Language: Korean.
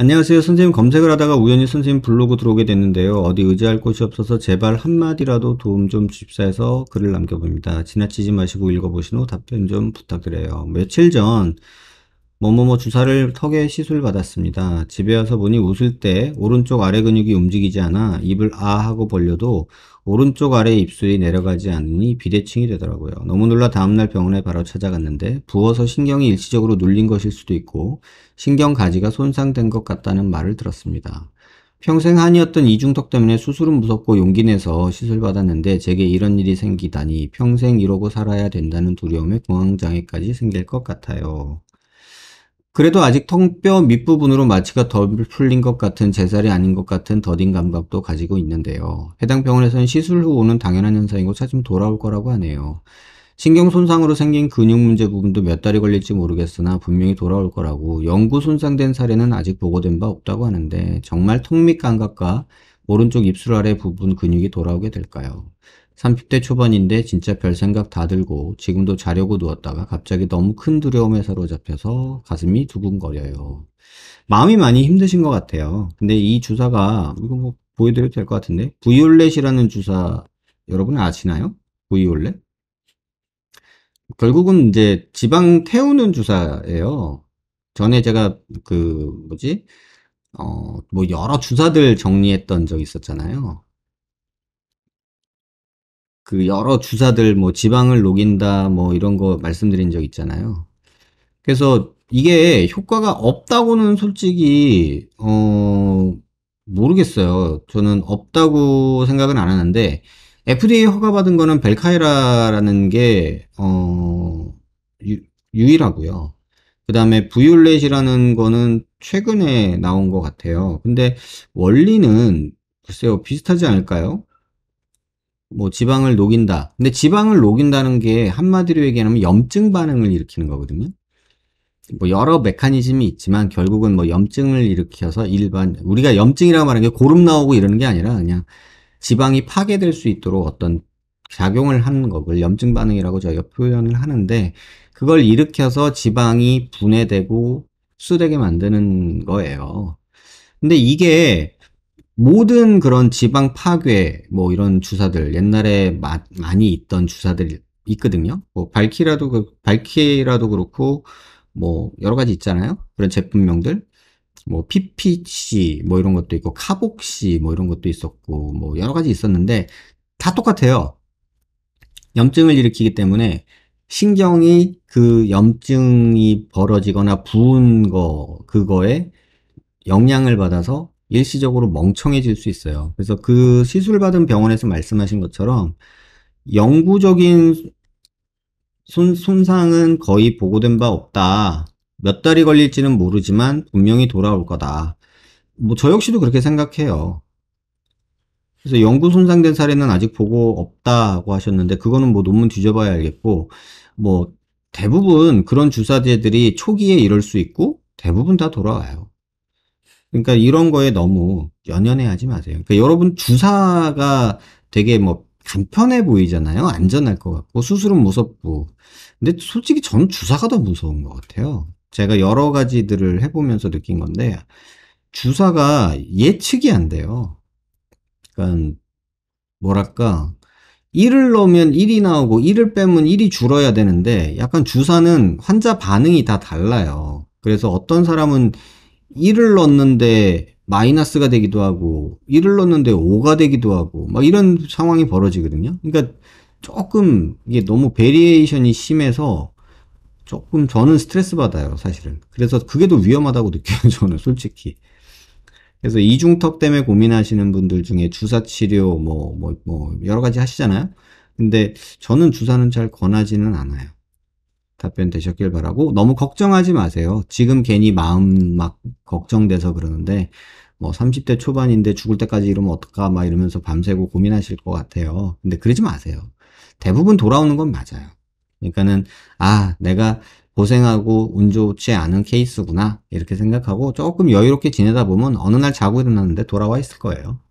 안녕하세요. 선생님 검색을 하다가 우연히 선생님 블로그 들어오게 됐는데요. 어디 의지할 곳이 없어서 제발 한마디라도 도움 좀 주십사 해서 글을 남겨봅니다. 지나치지 마시고 읽어보신 후 답변 좀 부탁드려요. 며칠 전 뭐뭐뭐 주사를 턱에 시술받았습니다. 집에 와서 보니 웃을 때 오른쪽 아래 근육이 움직이지 않아 입을 아 하고 벌려도 오른쪽 아래 입술이 내려가지 않으니 비대칭이 되더라고요. 너무 놀라 다음날 병원에 바로 찾아갔는데 부어서 신경이 일시적으로 눌린 것일 수도 있고 신경 가지가 손상된 것 같다는 말을 들었습니다. 평생 한이었던 이중턱 때문에 수술은 무섭고 용기 내서 시술받았는데 제게 이런 일이 생기다니 평생 이러고 살아야 된다는 두려움에 공황장애까지 생길 것 같아요. 그래도 아직 턱뼈 밑부분으로 마취가 덜 풀린 것 같은 제자리 아닌 것 같은 더딘 감각도 가지고 있는데요. 해당 병원에서는 시술 후 오는 당연한 현상이고 차츰 돌아올 거라고 하네요. 신경 손상으로 생긴 근육 문제 부분도 몇 달이 걸릴지 모르겠으나 분명히 돌아올 거라고 연구 손상된 사례는 아직 보고된 바 없다고 하는데 정말 턱밑 감각과 오른쪽 입술 아래 부분 근육이 돌아오게 될까요? 30대 초반인데 진짜 별 생각 다 들고 지금도 자려고 누웠다가 갑자기 너무 큰 두려움에 사로잡혀서 가슴이 두근거려요. 마음이 많이 힘드신 것 같아요. 근데 이 주사가 이거 뭐 보여드려도 될 것 같은데 부이올렛이라는 주사 여러분 아시나요? 부이올렛? 결국은 이제 지방 태우는 주사예요. 전에 제가 그 뭐지 어뭐 여러 주사들 정리했던 적 있었잖아요. 그 여러 주사들 뭐 지방을 녹인다 뭐 이런 거 말씀드린 적 있잖아요. 그래서 이게 효과가 없다고는 솔직히 어 모르겠어요. 저는 없다고 생각은 안 하는데 FDA 허가받은 거는 벨카이라라는 게어 유일하고요. 그다음에 부율렛이라는 거는 최근에 나온 것 같아요. 근데 원리는 글쎄요 비슷하지 않을까요? 뭐 지방을 녹인다. 근데 지방을 녹인다는 게 한마디로 얘기하면 염증 반응을 일으키는 거거든요. 뭐 여러 메커니즘이 있지만 결국은 뭐 염증을 일으켜서 일반 우리가 염증이라고 말하는 게 고름 나오고 이러는 게 아니라 그냥 지방이 파괴될 수 있도록 어떤 작용을 하는 것을 염증 반응이라고 저희가 표현을 하는데 그걸 일으켜서 지방이 분해되고 흡수되게 만드는 거예요. 근데 이게 모든 그런 지방 파괴 뭐 이런 주사들 옛날에 마, 많이 있던 주사들이 있거든요. 뭐 발키라도 그 발키라도 그렇고 뭐 여러 가지 있잖아요. 그런 제품명들 뭐 PPC 뭐 이런 것도 있고 카복시 뭐 이런 것도 있었고 뭐 여러 가지 있었는데 다 똑같아요. 염증을 일으키기 때문에 신경이 그 염증이 벌어지거나 부은 거 그거에 영향을 받아서 일시적으로 멍청해질 수 있어요. 그래서 그 시술받은 병원에서 말씀하신 것처럼 영구적인 손, 손상은 거의 보고된 바 없다. 몇 달이 걸릴지는 모르지만 분명히 돌아올 거다. 뭐 저 역시도 그렇게 생각해요. 그래서 영구 손상된 사례는 아직 보고 없다고 하셨는데 그거는 뭐 논문 뒤져봐야 알겠고 뭐 대부분 그런 주사제들이 초기에 이럴 수 있고 대부분 다 돌아와요. 그러니까 이런 거에 너무 연연해하지 마세요. 그러니까 여러분 주사가 되게 뭐 간편해 보이잖아요. 안전할 것 같고 수술은 무섭고. 근데 솔직히 저는 주사가 더 무서운 것 같아요. 제가 여러 가지들을 해보면서 느낀 건데 주사가 예측이 안 돼요. 그러니까 뭐랄까 1을 넣으면 1이 나오고 1을 빼면 1이 줄어야 되는데 약간 주사는 환자 반응이 다 달라요. 그래서 어떤 사람은 1을 넣었는데 마이너스가 되기도 하고 1을 넣었는데 5가 되기도 하고 막 이런 상황이 벌어지거든요. 그러니까 조금 이게 너무 베리에이션이 심해서 조금 저는 스트레스 받아요, 사실은. 그래서 그게 더 위험하다고 느껴요, 저는 솔직히. 그래서 이중턱 때문에 고민하시는 분들 중에 주사 치료 뭐 뭐뭐 뭐, 뭐 여러 가지 하시잖아요. 근데 저는 주사는 잘 권하지는 않아요. 답변 되셨길 바라고 너무 걱정하지 마세요. 지금 괜히 마음 막 걱정돼서 그러는데 뭐 30대 초반인데 죽을 때까지 이러면 어떡하 막 이러면서 밤새고 고민하실 것 같아요. 근데 그러지 마세요. 대부분 돌아오는 건 맞아요. 그러니까는 아 내가 고생하고 운 좋지 않은 케이스구나 이렇게 생각하고 조금 여유롭게 지내다 보면 어느 날 자고 일어났는데 돌아와 있을 거예요.